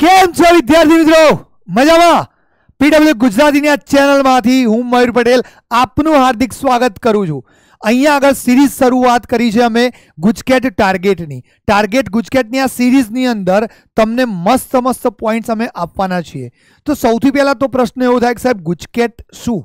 કેમ છો વિદ્યાર્થી મિત્રો મજામાં પીએડબલ ગુજરાતીનિયા ચેનલમાંથી હું મયૂર પટેલ આપનું હાર્દિક સ્વાગત કરું છું અહીંયા અગર સિરીઝ શરૂઆત કરી છે અમે ગુજકેટ ટાર્ગેટની ટાર્ગેટ ગુજકેટનિયા સિરીઝની અંદર તમને મસ્ત સમસ્ત પોઈન્ટ્સ અમે આપવાના છે તો સૌથી પહેલા તો પ્રશ્ન એવો થાય કે સાહેબ ગુજકેટ શું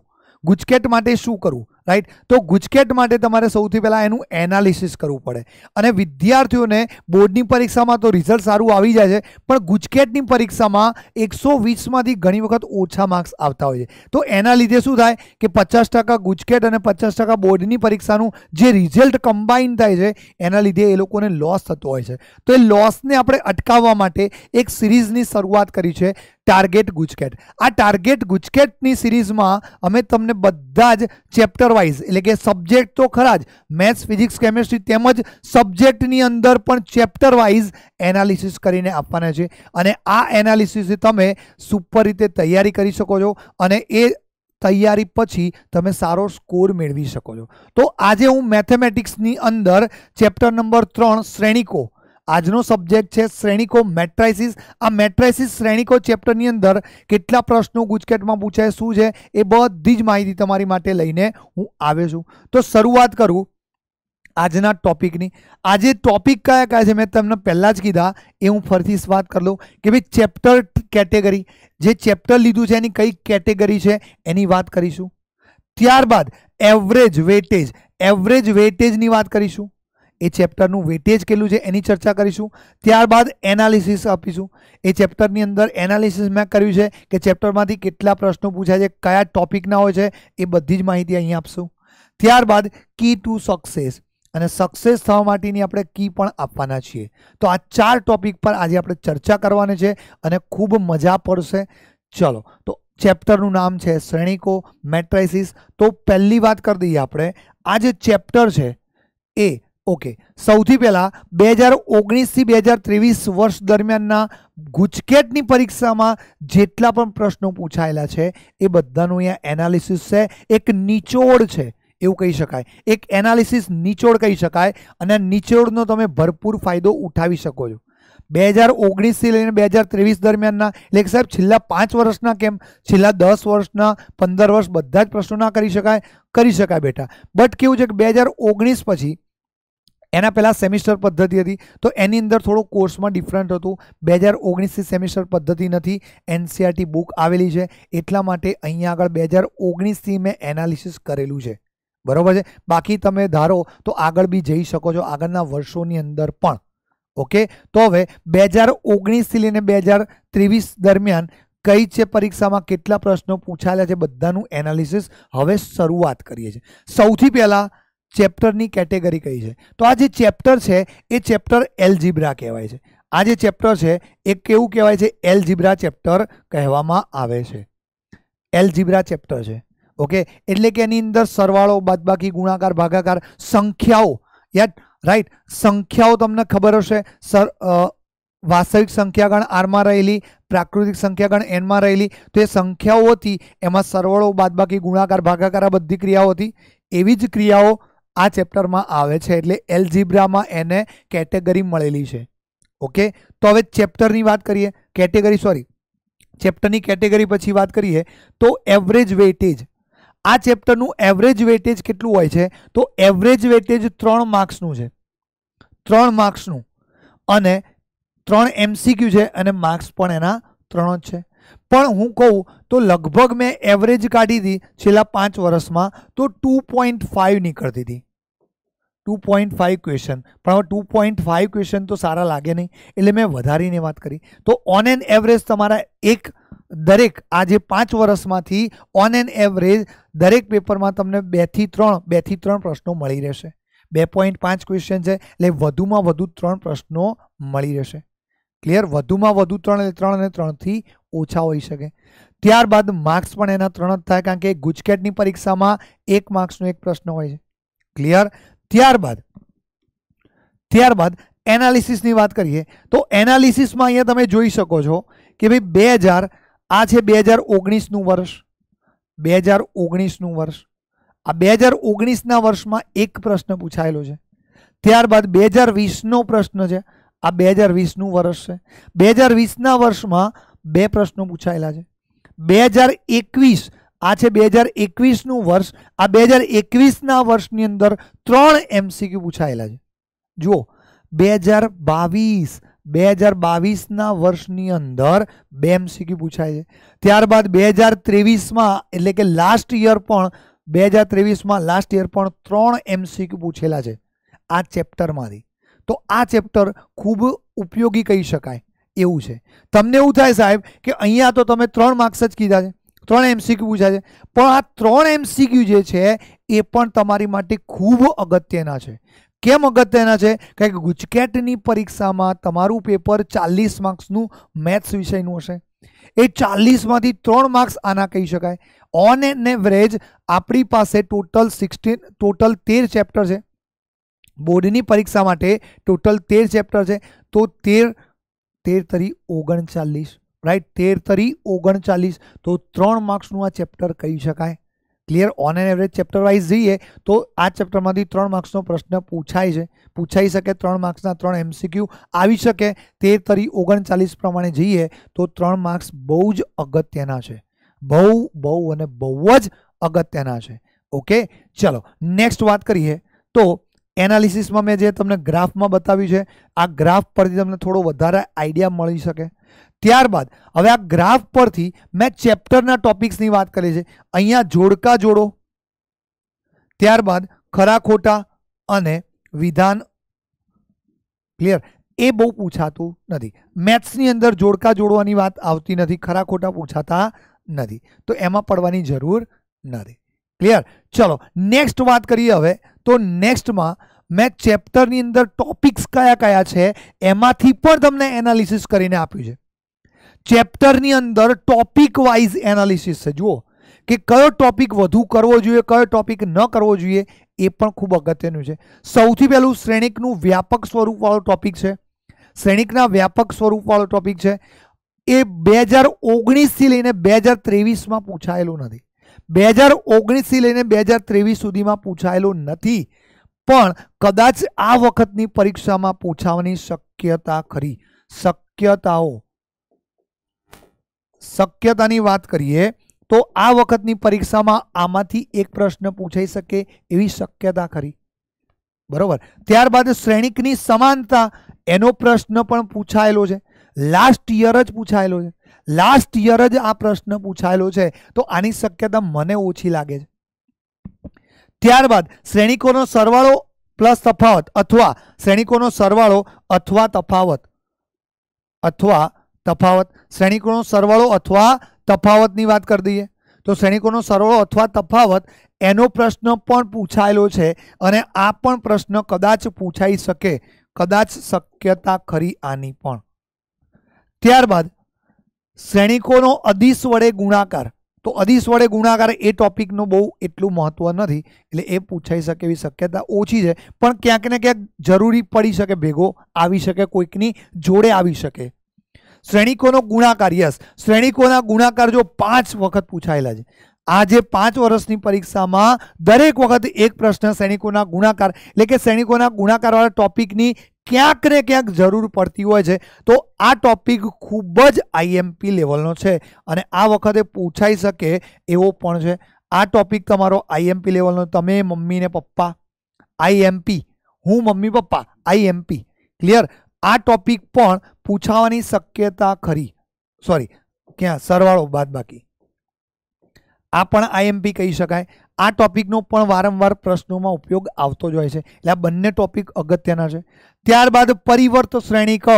ગુજકેટ માટે શું કરવું રાઈટ તો ગુજકેટ માટે તમારે સૌથી પહેલાં એનું એનાલિસિસ કરવું પડે અને વિદ્યાર્થીઓને બોર્ડની પરીક્ષામાં તો રિઝલ્ટ સારું આવી જાય છે પણ ગુજકેટની પરીક્ષામાં એકસો વીસમાંથી ઘણી વખત ઓછા માર્ક્સ આવતા હોય છે તો એના લીધે શું થાય કે પચાસ ટકા ગુજકેટ અને પચાસ ટકા બોર્ડની પરીક્ષાનું જે રિઝલ્ટ કમ્બાઈન થાય છે એના લીધે એ લોકોને લોસ થતો હોય છે તો એ લોસને આપણે અટકાવવા માટે એક સિરીઝની શરૂઆત કરી છે ટાર્ગેટ ગુજકેટ આ ટાર્ગેટ ગુજકેટની સિરીઝમાં અમે તમને બધા જ ચેપ્ટર વાઇઝ એટલે કે સબ્જેક્ટ તો ખરા જ મેથ્સ ફિઝિક્સ કેમેસ્ટ્રી તેમજ સબ્જેક્ટની અંદર પણ ચેપ્ટર વાઇઝ એનાલિસિસ કરીને આપવાના છે અને આ એનાલિસિસથી તમે સુપર રીતે તૈયારી કરી શકો છો અને એ તૈયારી પછી તમે સારો સ્કોર મેળવી શકો છો તો આજે હું મેથેમેટિક્સની અંદર ચેપ્ટર નંબર ત્રણ શ્રેણીકો આજનો સબ્જેક્ટ છે શ્રેણીકો મેટ્રાઈસિસ આ મેટ્રાઈસિસ શ્રેણીકો ચેપ્ટર ની અંદર કેટલા પ્રશ્નો ગુજકેટ માં પૂછાય શું છે એ બધી જ માહિતી તમારી માટે લઈને હું આવ્યો છું તો શરૂઆત करू આજના ટોપિક ની આ જે ટોપિક કયા કયા છે મેં તમને પહેલા જ કીધું એ હું ફરીથી એક વાત કર લઉં કે ભઈ ચેપ્ટર કેટેગરી જે ચેપ્ટર લીધું છે એની કઈ કેટેગરી છે એની વાત કરીશ ત્યારબાદ એવરેજ વેટેજ એવરેજ વેટેજ ની વાત કરીશ એ ચેપ્ટરનું વેટેજ કેટલું છે એની ચર્ચા કરીશું ત્યારબાદ એનાલિસિસ આપીશું એ ચેપ્ટરની અંદર એનાલિસિસ મેં કર્યું છે કે ચેપ્ટરમાંથી કેટલા પ્રશ્નો પૂછાય છે કયા ટોપિકના હોય છે એ બધી જ માહિતી અહીં આપશું ત્યારબાદ કી ટુ સક્સેસ અને સક્સેસ થવા માટેની આપણે કી પણ આપવાના છીએ તો આ ચાર ટોપિક પર આજે આપણે ચર્ચા કરવાની છે અને ખૂબ મજા પડશે ચલો તો ચેપ્ટરનું નામ છે શ્રેણિકો મેટ્રાઇસિસ તો પહેલી વાત કરી દઈએ આપણે આ જે ચેપ્ટર છે એ ओके સૌથી પહેલા 2019 થી 2023 વર્ષ દરમિયાનના ગુચકેતની પરીક્ષામાં જેટલા પણ પ્રશ્નો પૂછાયેલા છે એ બધાનો અહીં એનાલિસિસ છે એક નીચોડ છે એવું કહી શકાય એક એનાલિસિસ નીચોડ કહી શકાય અને આ નીચોડનો તમે ભરપૂર ફાયદો ઉઠાવી શકો છો 2019 થી લઈને 2023 દરમિયાનના લેક સર છલા 5 વર્ષના કેમ છલા 10 વર્ષના 15 વર્ષ બધા જ પ્રશ્નો ના કરી શકાય કરી શકાય બેટા બટ કેવું છે કે 2019 પછી એના પહેલાં સેમિસ્ટર પદ્ધતિ હતી તો એની અંદર થોડો કોર્સમાં ડિફરન્ટ હતું બે હજાર ઓગણીસથી સેમિસ્ટર પદ્ધતિ નથી એનસીઆરટી બુક e આવેલી છે એટલા માટે અહીંયા આગળ બે હજાર ઓગણીસથી મેં એનાલિસિસ કરેલું છે બરાબર છે બાકી તમે ધારો તો આગળ બી જઈ શકો છો આગળના વર્ષોની અંદર પણ ઓકે તો હવે બે હજાર ઓગણીસથી લઈને બે હજાર ત્રેવીસ દરમિયાન કઈ છે પરીક્ષામાં કેટલા પ્રશ્નો પૂછાયેલા છે બધાનું એનાલિસિસ હવે શરૂઆત કરીએ છીએ સૌથી પહેલાં ચેપ્ટરની કેટેગરી કઈ છે તો આ જે ચેપ્ટર છે એ ચેપ્ટર એલજીબ્રા કહેવાય છે આ જે ચેપ્ટર છે એ કેવું કહેવાય છે એલજીબ્રા ચેપ્ટર કહેવામાં આવે છે એલજીબ્રા ચેપ્ટર છે ઓકે એટલે કે એની અંદર સરવાળો બાદબાકી ગુણાકાર ભાગાકાર સંખ્યાઓ યાદ રાઈટ સંખ્યાઓ તમને ખબર હશે સર વાસ્તવિક સંખ્યાગણ આરમાં રહેલી પ્રાકૃતિક સંખ્યાગણ એનમાં રહેલી તો એ સંખ્યાઓ હતી એમાં સરવાળો બાદબાકી ગુણાકાર ભાગાકાર આ બધી ક્રિયાઓ હતી એવી જ ક્રિયાઓ આ ચેપ્ટરમાં આવે છે એટલે એલજીબ્રામાં એને કેટેગરી મળેલી છે ઓકે તો હવે ચેપ્ટરની વાત કરીએ કેટેગરી સોરી ચેપ્ટરની કેટેગરી પછી વાત કરીએ તો એવરેજ વેઇટેજ આ ચેપ્ટરનું એવરેજ વેટેજ કેટલું હોય છે તો એવરેજ વેટેજ ત્રણ માર્ક્સનું છે ત્રણ માર્ક્સનું અને ત્રણ એમસીક્યુ છે અને માર્ક્સ પણ એના ત્રણ જ છે પણ હું કહું તો લગભગ મેં એવરેજ કાઢી હતી છેલ્લા પાંચ વર્ષમાં તો ટુ પોઈન્ટ ફાઇવ નીકળતી હતી 2.5 क्वेश्चन पर 2.5 क्वेश्चन तो सारा लागे नहीं इसलिए मैं वधार ही ने बात करी तो ऑन एन एवरेज तुम्हारा एक प्रत्येक आज ये 5 वर्ष माथी ऑन एन एवरेज प्रत्येक पेपर मा तुमने 2 થી 3 2 થી 3 प्रश्न મળી રહેશે 2.5 क्वेश्चन छे એટલે વધુમાં વધુ 3 પ્રશ્નો મળી રહેશે ક્લિયર વધુમાં વધુ 3 એટલે 3 ને 3 થી ઓછો થઈ શકે ત્યારબાદ માર્ક્સ પણ એના 3 જ થાય કારણ કે ગુજકેટની પરીક્ષામાં એક માર્ક્સનો એક પ્રશ્ન હોય છે ક્લિયર ત્યારબાદ ત્યારબાદ એનાલિસિસની વાત કરીએ તો એનાલિસિસમાં અહીંયા તમે જોઈ શકો છો કે ભાઈ 2000 આ છે 2019 નું વર્ષ 2019 નું વર્ષ આ 2019 ના વર્ષમાં એક પ્રશ્ન પૂછાયેલો છે ત્યારબાદ 2020 નો પ્રશ્ન છે આ 2020 નું વર્ષ છે 2020 ના વર્ષમાં બે પ્રશ્નો પૂછાયેલા છે 2021 આ છે 2021 નું વર્ષ આ 2021 ના વર્ષ ની અંદર 3 एमसीक्यू પૂછાયા છે જુઓ 2022 2022 ના વર્ષ ની અંદર 2 एमसीक्यू પૂછાય છે ત્યાર બાદ 2023 માં એટલે કે લાસ્ટ યર પણ 2023 માં લાસ્ટ યર પણ 3 एमसीक्यू પૂછેલા છે આ ચેપ્ટર માંથી તો આ ચેપ્ટર ખૂબ ઉપયોગી કહી શકાય એવું છે તમને ઊંધા સાહેબ કે અહીંયા તો તમે 3 માર્ક્સ જ કીધા છે તોણા એમસીક્યુ પૂછા છે પણ આ 3 એમસીક્યુ જે છે એ પણ તમારી માટે ખૂબ અગત્યના છે કેમ અગત્યના છે કે ગુજકેટ ની પરીક્ષામાં તમારું પેપર 40 માર્ક્સ નું મેથ્સ વિષય નું હશે એ 40 માંથી 3 માર્ક્સ આના કહી શકાય ઓન એનેવરેજ આપણી પાસે ટોટલ 16 ટોટલ 13 ચેપ્ટર્સ છે બોર્ડ ની પરીક્ષા માટે ટોટલ 13 ચેપ્ટર છે તો 13 13 * 3 39 રાઈટ 1339 તો 3 માર્ક્સ નું આ ચેપ્ટર કહી શકાય clear on average chapter wise જોઈએ તો આ ચેપ્ટર માંથી 3 માર્ક્સ નો પ્રશ્ન પૂછાઈ છે પૂછાઈ શકે 3 માર્ક્સ ના 3 एमसीक्यू આવી શકે 1339 પ્રમાણે જોઈએ તો 3 માર્ક્સ બહુ જ અગત્યના છે બહુ બહુ અને બહુ જ અગત્યના છે ઓકે ચલો નેક્સ્ટ વાત કરીએ તો એનાલિસિસ માં મે જે તમને graph માં બતાવ્યું છે આ graph પરથી તમને થોડો વધારે આઈડિયા મળી શકે ત્યારબાદ હવે આ ગ્રાફ પરથી મેં ચેપ્ટરના ટોપિક્સની વાત કરી છે અહીંયા જોડકા જોડો ત્યારબાદ ખરા ખોટા અને વિધાન ક્લિયર એ બહુ પૂછાતું નથી મેથ્સની અંદર જોડકા જોડવાની વાત આવતી નથી ખરા ખોટા પૂછાતા નથી તો એમાં પડવાની જરૂર નથી ક્લિયર ચલો નેક્સ્ટ વાત કરીએ હવે તો નેક્સ્ટમાં મેં ચેપ્ટરની અંદર ટોપિક્સ કયા કયા છે એમાંથી પણ તમને એનાલિસિસ કરીને આપ્યું છે ચેપ્ટર ની અંદર ટોપિક વાઇઝ એનાલિસિસ છે જુઓ કે કયો ટોપિક વધુ કરવો જોઈએ કયો ટોપિક ન કરવો જોઈએ એ પણ ખૂબ અગત્યનું છે સૌથી પહેલું શ્રેણિક નું વ્યાપક સ્વરૂપ વાળો ટોપિક છે શ્રેણિક ના વ્યાપક સ્વરૂપ વાળો ટોપિક છે એ 2019 થી લઈને 2023 માં પૂછાયેલો નથી 2019 થી લઈને 2023 સુધીમાં પૂછાયેલો નથી પણ કદાચ આ વખતની પરીક્ષા માં પૂછવાની શક્યતા ખરી શક્યતાઓ શક્યતાની વાત કરીએ તો આ વખતની પરીક્ષામાં આમાંથી એક પ્રશ્ન પૂછાઈ શકે એવી શક્યતા ખરી બરોબર ત્યારબાદ શ્રેણિકની સમાનતા એનો પ્રશ્ન પણ પૂછાયેલો છે લાસ્ટ યર જ પૂછાયેલો છે લાસ્ટ યર જ આ પ્રશ્ન પૂછાયેલો છે તો આની શક્યતા મને ઓછી લાગે છે ત્યારબાદ શ્રેણિકોનો સરવાળો પ્લસ તફાવત અથવા શ્રેણિકોનો સરવાળો અથવા તફાવત અથવા તફાવત શ્રેણીકોનો સરવાળો અથવા તફાવતની વાત કરી દઈએ તો શ્રેણીકોનો સરવાળો અથવા તફાવત એનો પ્રશ્ન પણ પૂછાયેલો છે અને આ પણ પ્રશ્ન કદાચ પૂછાઈ શકે કદાચ શક્યતા ખરી આની પણ ત્યારબાદ શ્રેણીકોનો અધિસ વડે ગુણાકાર તો અધિસ વડે ગુણાકાર એ ટોપિકનું બહુ એટલું મહત્ત્વ નથી એટલે એ પૂછાઈ શકે એવી શક્યતા ઓછી છે પણ ક્યાંક ને ક્યાંક જરૂરી પડી શકે ભેગો આવી શકે કોઈકની જોડે આવી શકે શ્રેણિકોનો ગુણાકાર્યસ શ્રેણિકોનો ગુણાકાર જો 5 વખત પૂછાયેલા છે આ જે 5 વર્ષની પરીક્ષામાં દરેક વખત એક પ્રશ્ન શ્રેણિકોનો ગુણાકાર એટલે કે શ્રેણિકોનો ગુણાકાર વાળો ટોપિકની ક્યાંક રે ક્યાંક જરૂર પડતી હોય છે તો આ ટોપિક ખૂબ જ આઈએમપી લેવલનો છે અને આ વખતે પૂછાઈ શકે એવો પણ છે આ ટોપિક તમારો આઈએમપી લેવલનો તમે મમ્મી ને પપ્પા આઈએમપી હું મમ્મી પપ્પા આઈએમપી ક્લિયર આ ટોપિક પણ પૂછાવાની શક્યતા ખરી સોરી ક્યાં સરવાળો બાદબાકી આ પણ આઈએમપી કહી શકાય આ ટોપિકનો પણ વારંવાર પ્રશ્નોમાં ઉપયોગ આવતો જ હોય છે એટલે આ બનને ટોપિક અગત્યનો છે ત્યારબાદ પરિવર્ત સ્વ્રેણિક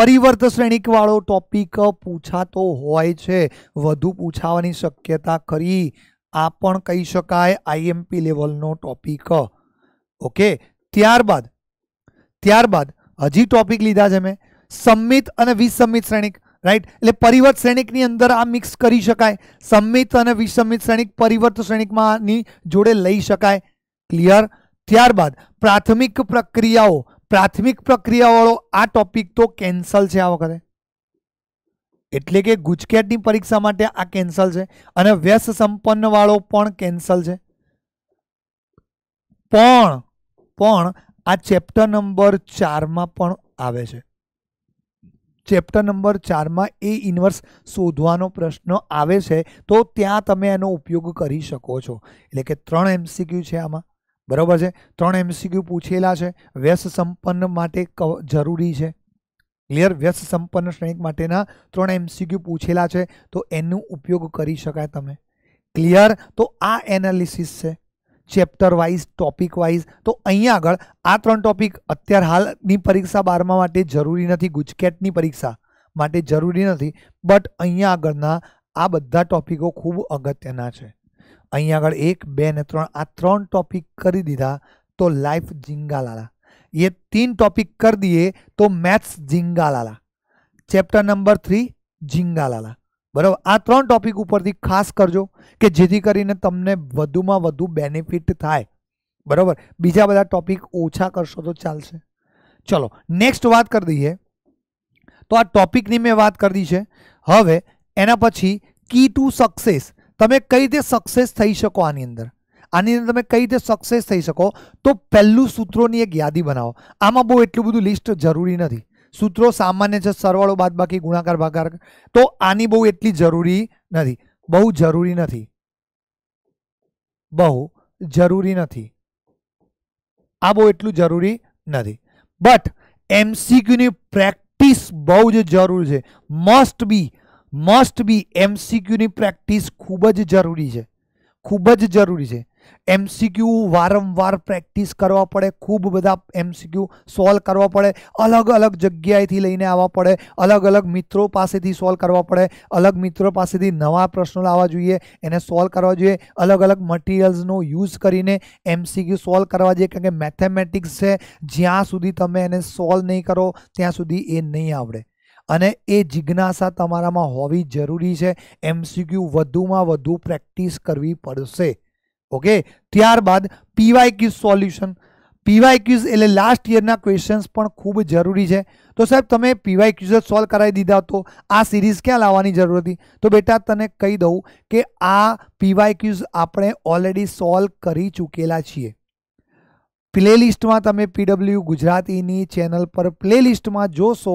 પરિવર્ત સ્વ્રેણિક વાળો ટોપિક પૂછાતો હોય છે વધુ પૂછાવાની શક્યતા ખરી આ પણ કહી શકાય આઈએમપી લેવલનો ટોપિક ઓકે ત્યારબાદ ત્યારબાદ હજી ટોપિક લીધા છે મેં સંમિત અને વિસંમિત શ્રેણિક રાઈટ એટલે પરિવર્ત શ્રેણિકની અંદર આ મિક્સ કરી શકાય સંમિત અને વિસંમિત શ્રેણિક પરિવર્ત શ્રેણિકમાંની જોડે લઈ શકાય ક્લિયર ત્યારબાદ પ્રાથમિક પ્રક્રિયાઓ પ્રાથમિક પ્રક્રિયાવાળો આ ટોપિક તો કેન્સલ છે આ વખતે એટલે કે ગુજકેટની પરીક્ષા માટે આ કેન્સલ છે અને વ્યસ સંપન્નવાળો પણ કેન્સલ છે પણ પણ આ ચેપ્ટર નંબર ચારમાં પણ આવે છે ચેપ્ટર નંબર ચારમાં એ ઇન્વર્સ શોધવાનો પ્રશ્ન આવે છે તો ત્યાં તમે એનો ઉપયોગ કરી શકો છો એટલે કે ત્રણ એમસીક્યુ છે આમાં બરાબર છે ત્રણ એમસીક્યુ પૂછેલા છે વ્યસ સંપન્ન માટે જરૂરી છે ક્લિયર વ્યસ સંપન્ન શ્રેણિક માટેના ત્રણ એમસીક્યુ પૂછેલા છે તો એનો ઉપયોગ કરી શકાય તમે ક્લિયર તો આ એનાલિસિસ છે चैप्टर वाइज टॉपिक वाइज तो અહીં આગળ આ ત્રણ ટોપિક અત્યાર હાલની પરીક્ષા 12 માં માટે જરૂરી નથી ગુજકેટની પરીક્ષા માટે જરૂરી નથી બટ અહીં આગળના આ બધા ટોપિકો ખૂબ અગત્યના છે અહીં આગળ 1 2 અને 3 આ ત્રણ ટોપિક કરી દીધા તો લાઈફ જીંગાલાલા એ ત્રણ ટોપિક કરી દીએ તો મેથ્સ જીંગાલાલા ચેપ્ટર નંબર 3 જીંગાલાલા બરાબર આ ત્રણ ટોપિક ઉપરથી ખાસ કરજો કે જેથી કરીને તમને વધુમાં વધુ બેનિફિટ થાય બરાબર બીજા બધા ટોપિક ઓછા કરશો તો ચાલશે ચલો નેક્સ્ટ વાત કરી દઈએ તો આ ટોપિકની મેં વાત કરી છે હવે એના પછી કી ટુ સક્સેસ તમે કઈ રીતે સક્સેસ થઈ શકો આની અંદર આની અંદર તમે કઈ રીતે સક્સેસ થઈ શકો તો પહેલું સૂત્રોની એક યાદી બનાવો આમાં બહુ એટલું બધું લિસ્ટ જરૂરી નથી સૂત્રો સામાન્ય છે સરવાળો બાદબાકી ગુણાકાર ભાગાકાર તો આની બહુ એટલી જરૂરી નથી બહુ જરૂરી નથી બહુ જરૂરી નથી આ બહુ એટલું જરૂરી નથી બટ એમસીક્યુની પ્રેક્ટિસ બહુ જ જરૂર છે મસ્ટ બી મસ્ટ બી એમસીક્યુની પ્રેક્ટિસ ખૂબ જ જરૂરી છે ખૂબ જ જરૂરી છે એમસીક્યુ વારંવાર પ્રેક્ટિસ કરવા પડે ખૂબ બધા એમસીક્યુ સોલ્વ કરવા પડે અલગ અલગ જગ્યાએથી લઈને આવવા પડે અલગ અલગ મિત્રો પાસેથી સોલ્વ કરવા પડે અલગ મિત્રો પાસેથી નવા પ્રશ્નો લાવવા જોઈએ એને સોલ્વ કરવા જોઈએ અલગ અલગ મટીરિયલ્સનો યુઝ કરીને એમસીક્યુ સોલ્વ કરવા જોઈએ કારણ કે મેથેમેટિક્સ છે જ્યાં સુધી તમે એને સોલ્વ નહીં કરો ત્યાં સુધી એ નહીં આવડે અને એ જિજ્ઞાસા તમારામાં હોવી જરૂરી છે એમસીક્યુ વધુમાં વધુ પ્રેક્ટિસ કરવી પડશે ओके ત્યારબાદ पीवाईक्यू सॉल्यूशन पीवाईक्यूज એટલે લાસ્ટ યરના क्वेश्चंस પણ ખૂબ જરૂરી છે તો સાહેબ તમે પીवाईक्यूઝ સોલ્વ કરાવી દીધા તો આ સિરીઝ કે લાવવાની જરૂર હતી તો બેટા તને કહી દઉં કે આ પીवाईक्यूઝ આપણે ઓલરેડી સોલ્વ કરી ચુકેલા છે પ્લેલિસ્ટમાં તમે પીડબલ્યુ ગુજરાતીની ચેનલ પર પ્લેલિસ્ટમાં જોશો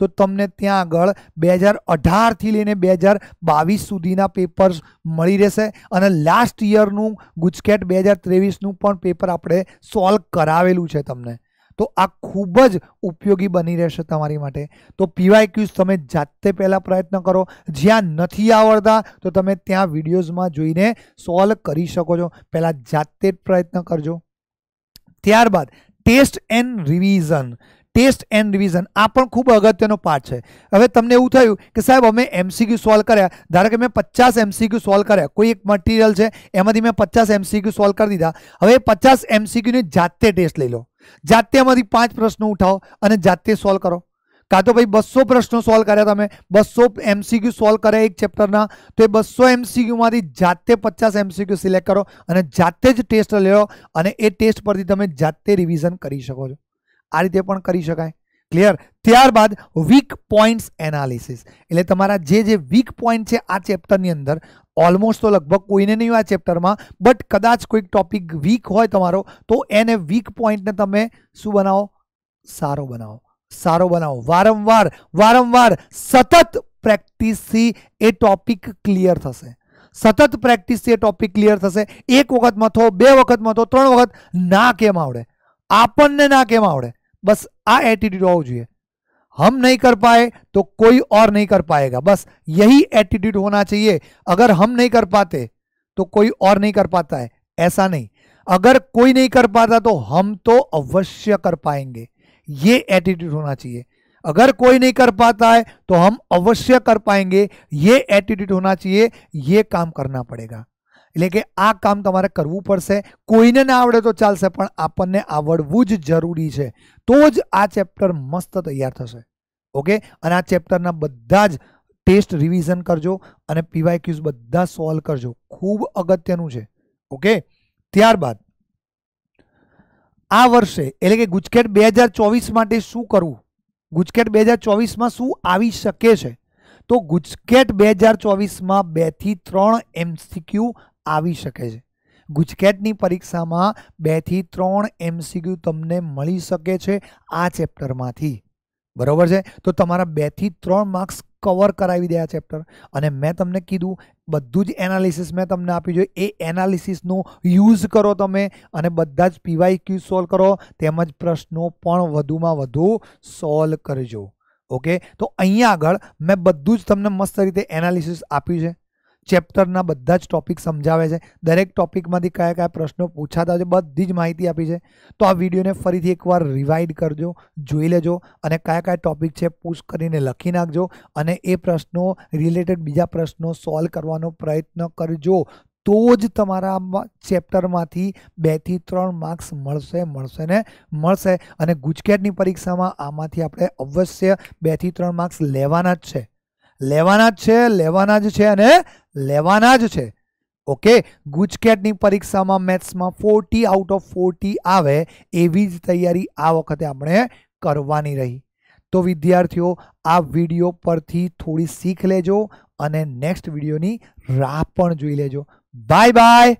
તો તમને ત્યાં આગળ બે હજાર અઢારથી લઈને બે હજાર બાવીસ સુધીના પેપર્સ મળી રહેશે અને લાસ્ટ યરનું ગુજકેટ બે હજાર ત્રેવીસનું પણ પેપર આપણે સોલ્વ કરાવેલું છે તમને તો આ ખૂબ જ ઉપયોગી બની રહેશે તમારી માટે તો પીવાય ક્યુઝ તમે જાતે પહેલાં પ્રયત્ન કરો જ્યાં નથી આવડતા તો તમે ત્યાં વિડીયોઝમાં જોઈને સોલ્વ કરી શકો છો પહેલાં જાતે જ પ્રયત્ન કરજો ત્યારબાદ test and revision test and revision આપણ ખૂબ અગત્યનો પાઠ છે હવે તમને એવું થયું કે સાહેબ અમે एमसीक्यू સોલ્વ કર્યા ધારો કે મે 50 एमसीक्यू સોલ્વ કર્યા કોઈ એક મટીરીયલ છે એમથી મે 50 एमसीक्यू સોલ્વ કરી દીધા હવે 50 एमसीक्यू ને જાતે ટેસ્ટ લઈ લો જાતેમાંથી પાંચ પ્રશ્નો ઉઠાવો અને જાતે સોલ્વ કરો કાદો ભાઈ 200 પ્રશ્નો સોલ્વ કર્યા તમે 200 एमसीक्यू સોલ્વ કર્યા એક ચેપ્ટર ના તો એ 200 एमसीक्यू માંથી જાતે 50 एमसीक्यू સિલેક્ટ કરો અને જાતે જ ટેસ્ટ લે લો અને એ ટેસ્ટ પરથી તમે જાતે રિવિઝન કરી શકો છો આ રીતે પણ કરી શકાય ક્લિયર ત્યારબાદ વીક પોઈન્ટ્સ એનાલિસિસ એટલે તમાર આ જે જે વીક પોઈન્ટ છે આ ચેપ્ટર ની અંદર ઓલમોસ્ટ તો લગભગ કોઈને ન હોય આ ચેપ્ટરમાં બટ કદાચ કોઈક ટોપિક વીક હોય તમારો તો એને વીક પોઈન્ટ ને તમે સુ બનાવો સારો બનાવો સારો બનાવો વારંવાર વારંવાર સતત પ્રેક્ટિસ થી એ ટોપિક ક્લિયર થસે સતત પ્રેક્ટિસ થી એ ટોપિક ક્લિયર થસે એક વખત મત હો બે વખત મત હો ત્રણ વખત ના કેમ આવડે આપણને ના કેમ આવડે બસ આ એટિટ્યુડ હોવું જોઈએ હમ નહીં કર પાએ તો કોઈ ઓર નહીં કર પાહેગા બસ યહી એટિટ્યુડ હોના જોઈએ અગર હમ નહીં કર પાતે તો કોઈ ઓર નહીં કર પાતા હે એસા નહીં અગર કોઈ નહીં કર પાતા તો હમ તો અવશ્ય કર પાહેંગે ये एटीट्यूड होना चाहिए अगर कोई नहीं कर पाता है तो हम अवश्य कर पाएंगे ये एटीट्यूड होना चाहिए ये काम કરના પડેગા એટલે કે આ કામ તમારે કરવું પડશે કોઈને ના આવડે તો ચાલશે પણ આપણને આવડવું જ જરૂરી છે તો જ આ ચેપ્ટર મસ્ત તૈયાર થશે ઓકે અને આ ચેપ્ટરના બધા જ ટેસ્ટ રિવિઝન કરજો અને પીવાય ક્યુઝ બધા સોલ્વ કરજો ખૂબ અગત્યનું છે ઓકે ત્યારબાદ આ વર્ષે એટલે કે ગુજકેટ બે હજાર ચોવીસ માટે શું કરવું ગુજકેટ બે હજાર ચોવીસમાં શું આવી શકે છે તો ગુજકેટ બે હજાર ચોવીસમાં બેથી ત્રણ એમસીક્યુ આવી શકે છે ગુજકેટની પરીક્ષામાં બેથી ત્રણ એમસીક્યુ તમને મળી શકે છે આ ચેપ્ટરમાંથી બરાબર છે તો તમારા બેથી ત્રણ માર્ક્સ કવર કરાવી દે આ ચેપ્ટર અને મેં તમને કીધું બધું જ એનાલિસિસ મે તમને આપ્યું જો એ એનાલિસિસ નો યુઝ કરો તમે અને બધા જ પીવાયક્યુ સોલ્વ કરો તેમજ પ્રશ્નો પણ વધુમાં વધુ સોલ્વ કરજો ઓકે તો અહીંયા આગળ મે બધું જ તમને મસ્ત રીતે એનાલિસિસ આપ્યું છે ચેપ્ટરના બધા જ ટોપિક સમજાવ્યા છે દરેક ટોપિકમાંથી કયા કયા પ્રશ્નો પૂછાતા હોય બધી જ માહિતી આપી છે તો આ વિડિયોને ફરીથી એકવાર રિવાઇવડ કરજો જોઈ લેજો અને કયા કયા ટોપિક છે પુશ કરીને લખી નાખજો અને એ પ્રશ્નો રિલેટેડ બીજા પ્રશ્નો સોલ્વ કરવાનો પ્રયત્ન કરજો તો જ તમારા ચેપ્ટરમાંથી 2 થી 3 માર્ક્સ મળશે મળશે ને મળશે અને ગુજકેટની પરીક્ષામાં આમાંથી આપણે અવશ્ય 2 થી 3 માર્ક્સ લેવાના જ છે લેવાના જ છે લેવાના જ છે અને લેવાના જ છે ઓકે ગુજકેટની પરીક્ષામાં મેથ્સમાં ફોર્ટી આઉટ ઓફ ફોર્ટી આવે એવી જ તૈયારી આ વખતે આપણે કરવાની રહી તો વિદ્યાર્થીઓ આ વિડીયો પરથી થોડી શીખ લેજો અને નેક્સ્ટ વિડીયોની રાહ પણ જોઈ લેજો બાય બાય